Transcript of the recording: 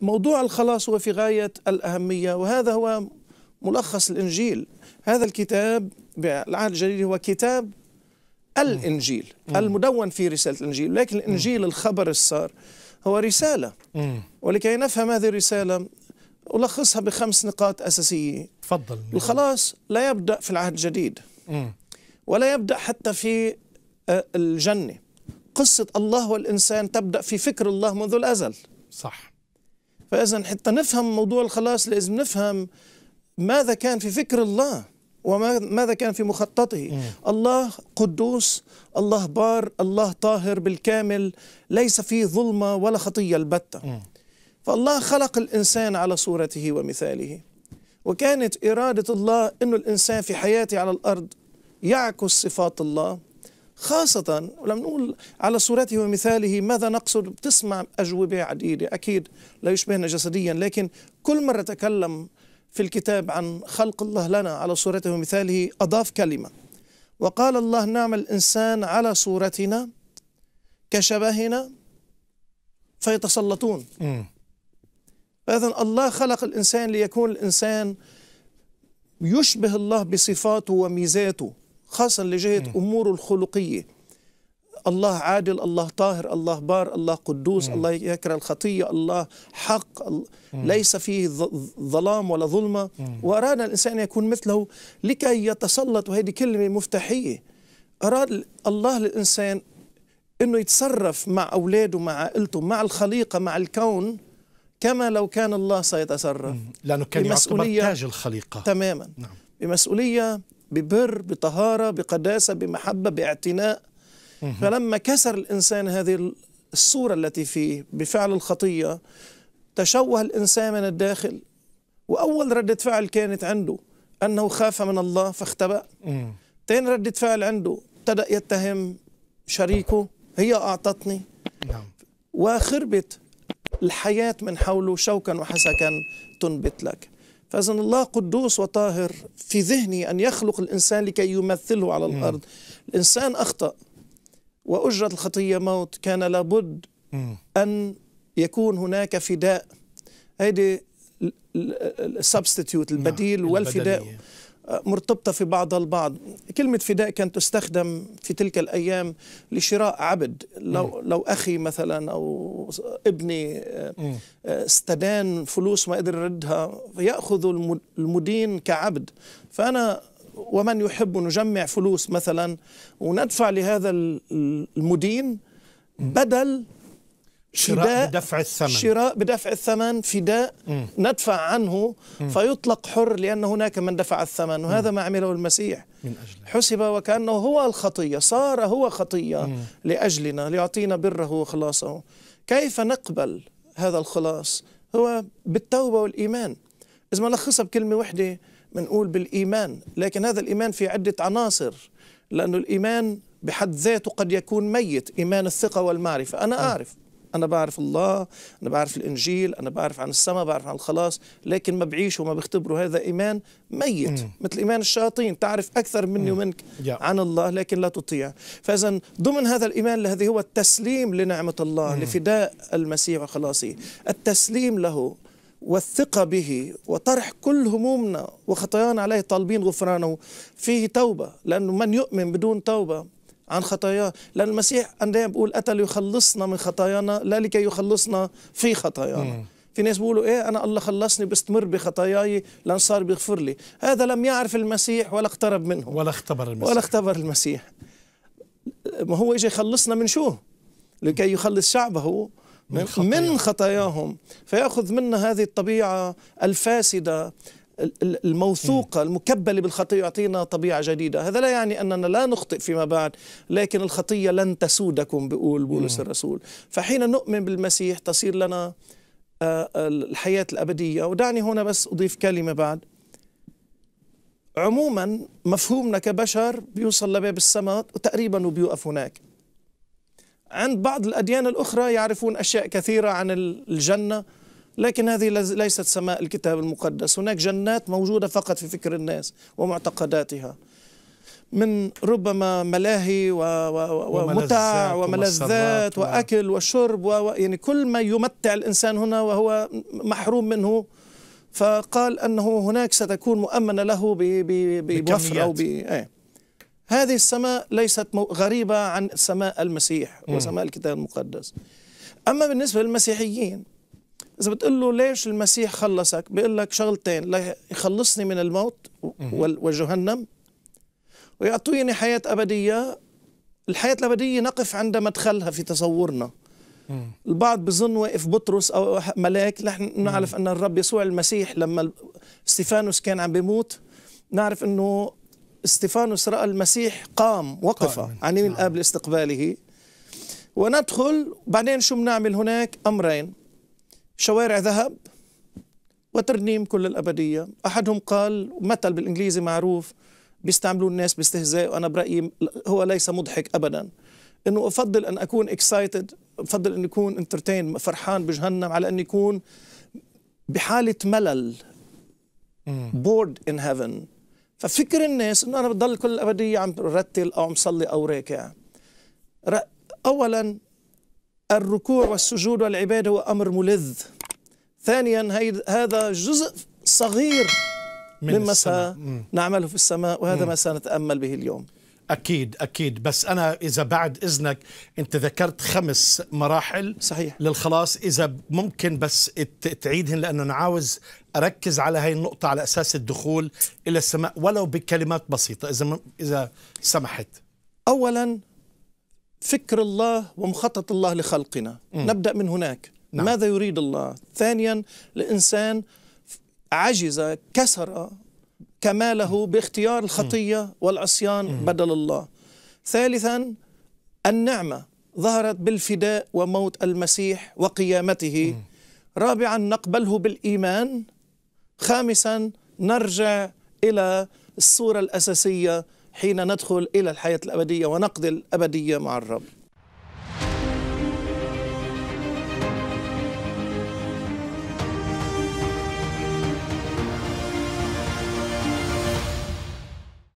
موضوع الخلاص هو في غاية الأهمية وهذا هو ملخص الإنجيل هذا الكتاب بالعهد الجديد هو كتاب الإنجيل المدون في رسالة الإنجيل لكن الإنجيل الخبر السار هو رسالة ولكي نفهم هذه الرسالة ألخصها بخمس نقاط أساسية تفضل الخلاص لا يبدأ في العهد الجديد ولا يبدأ حتى في آه، الجنة قصة الله والإنسان تبدأ في فكر الله منذ الأزل صح فإذا حتى نفهم موضوع الخلاص لازم نفهم ماذا كان في فكر الله وماذا كان في مخططه مم. الله قدوس الله بار الله طاهر بالكامل ليس فيه ظلمة ولا خطية البتة مم. فالله خلق الإنسان على صورته ومثاله وكانت إرادة الله أن الإنسان في حياته على الأرض يعكس صفات الله خاصة ولم نقول على صورته ومثاله ماذا نقصد بتسمع أجوبة عديدة أكيد لا يشبهنا جسديا لكن كل مرة تكلم في الكتاب عن خلق الله لنا على صورته ومثاله أضاف كلمة وقال الله نعمل الإنسان على صورتنا كشبهنا فيتسلطون فإذا الله خلق الإنسان ليكون الإنسان يشبه الله بصفاته وميزاته خاصة لجهة أموره الخلقية الله عادل الله طاهر الله بار الله قدوس م. الله يكره الخطية الله حق م. ليس فيه ظلام ولا ظلمة وأراد الإنسان أن يكون مثله لكي يتسلط وهذه كلمة مفتاحية أراد الله للإنسان أنه يتصرف مع أولاده مع عائلته مع الخليقة مع الكون كما لو كان الله سيتصرف لأنه كان يعتبر تاج الخليقة تماما نعم. بمسؤولية ببر بطهارة بقداسة بمحبة باعتناء فلما كسر الإنسان هذه الصورة التي فيه بفعل الخطية تشوه الإنسان من الداخل وأول ردة فعل كانت عنده أنه خاف من الله فاختبأ تاني ردة فعل عنده ابتدأ يتهم شريكه هي أعطتني نعم. وخربت الحياة من حوله شوكا وحسكا تنبت لك فإذا الله قدوس وطاهر في ذهني أن يخلق الإنسان لكي يمثله على الأرض الإنسان أخطأ وأجرة الخطية موت كان لابد أن يكون هناك فداء هيدي نعم، البديل والفداء مرتبطة في بعضها البعض كلمة فداء كانت تستخدم في تلك الأيام لشراء عبد لو, لو أخي مثلا أو ابني آه، استدان فلوس ما قدر يردها يأخذ المدين كعبد فأنا ومن يحب نجمع فلوس مثلا وندفع لهذا المدين بدل شراء بدفع الثمن شراء بدفع الثمن فداء ندفع عنه فيطلق حر لأن هناك من دفع الثمن وهذا ما عمله المسيح من أجل. حسب وكأنه هو الخطية صار هو خطية لأجلنا ليعطينا بره وخلاصه كيف نقبل هذا الخلاص هو بالتوبة والإيمان إذا ما لخصها بكلمة واحدة بنقول بالإيمان لكن هذا الإيمان في عدة عناصر لأنه الإيمان بحد ذاته قد يكون ميت إيمان الثقة والمعرفة أنا أعرف أنا بعرف الله أنا بعرف الإنجيل أنا بعرف عن السماء بعرف عن الخلاص لكن ما بعيش وما بختبره هذا إيمان ميت مم. مثل إيمان الشياطين تعرف أكثر مني مم. ومنك yeah. عن الله لكن لا تطيع فإذا ضمن هذا الإيمان الذي هو التسليم لنعمة الله مم. لفداء المسيح وخلاصه التسليم له والثقة به وطرح كل همومنا وخطايانا عليه طالبين غفرانه فيه توبة لأنه من يؤمن بدون توبة عن خطاياه لأن المسيح أنا بقول أتى ليخلصنا من خطايانا لا لكي يخلصنا في خطايانا في ناس بيقولوا ايه انا الله خلصني بستمر بخطاياي لان صار بيغفر لي هذا لم يعرف المسيح ولا اقترب منه ولا اختبر المسيح ولا اختبر المسيح ما هو اجى يخلصنا من شو لكي يخلص شعبه من, من خطاياهم فياخذ منا هذه الطبيعه الفاسده الموثوقة المكبلة بالخطية يعطينا طبيعة جديدة هذا لا يعني أننا لا نخطئ فيما بعد لكن الخطية لن تسودكم بقول بولس الرسول فحين نؤمن بالمسيح تصير لنا آه، الحياة الأبدية ودعني هنا بس أضيف كلمة بعد عموما مفهومنا كبشر بيوصل لباب السماء وتقريبا وبيوقف هناك عند بعض الأديان الأخرى يعرفون أشياء كثيرة عن الجنة لكن هذه ليست سماء الكتاب المقدس هناك جنات موجودة فقط في فكر الناس ومعتقداتها من ربما ملاهي و... و... ومتع وملذات واكل وشرب و يعني كل ما يمتع الانسان هنا وهو محروم منه فقال انه هناك ستكون مؤمنه له ب... ب... بوفر او ب أي. هذه السماء ليست غريبه عن سماء المسيح وسماء الكتاب المقدس اما بالنسبه للمسيحيين إذا بتقول له ليش المسيح خلصك بيقول لك شغلتين لا يخلصني من الموت وجهنم ويعطيني حياة أبدية الحياة الأبدية نقف عند مدخلها في تصورنا البعض بظن واقف بطرس أو ملاك نحن نعرف أن الرب يسوع المسيح لما ستيفانوس كان عم بيموت نعرف أنه استيفانوس رأى المسيح قام وقف عن الآب نعم. لاستقباله وندخل بعدين شو بنعمل هناك أمرين شوارع ذهب وترنيم كل الأبدية أحدهم قال مثل بالإنجليزي معروف بيستعملوه الناس باستهزاء وأنا برأيي هو ليس مضحك أبدا أنه أفضل أن أكون اكسايتد أفضل أن أكون انترتين فرحان بجهنم على أن يكون بحالة ملل بورد إن هيفن ففكر الناس أنه أنا بضل كل الأبدية عم رتل أو عم صلي أو راكع أولا الركوع والسجود والعبادة هو أمر ملذ ثانيا هذا جزء صغير من مما سنعمله في السماء وهذا مم. ما سنتأمل به اليوم أكيد أكيد بس أنا إذا بعد إذنك أنت ذكرت خمس مراحل صحيح للخلاص إذا ممكن بس تعيدهن لأنه أنا عاوز أركز على هاي النقطة على أساس الدخول إلى السماء ولو بكلمات بسيطة إذا إذا سمحت أولا فكر الله ومخطط الله لخلقنا م. نبدأ من هناك نعم. ماذا يريد الله ثانيا الإنسان عجز كسر كماله باختيار الخطية والعصيان بدل الله ثالثا النعمة ظهرت بالفداء وموت المسيح وقيامته رابعا نقبله بالإيمان خامسا نرجع إلى الصورة الأساسية حين ندخل إلى الحياة الأبدية ونقضي الأبدية مع الرب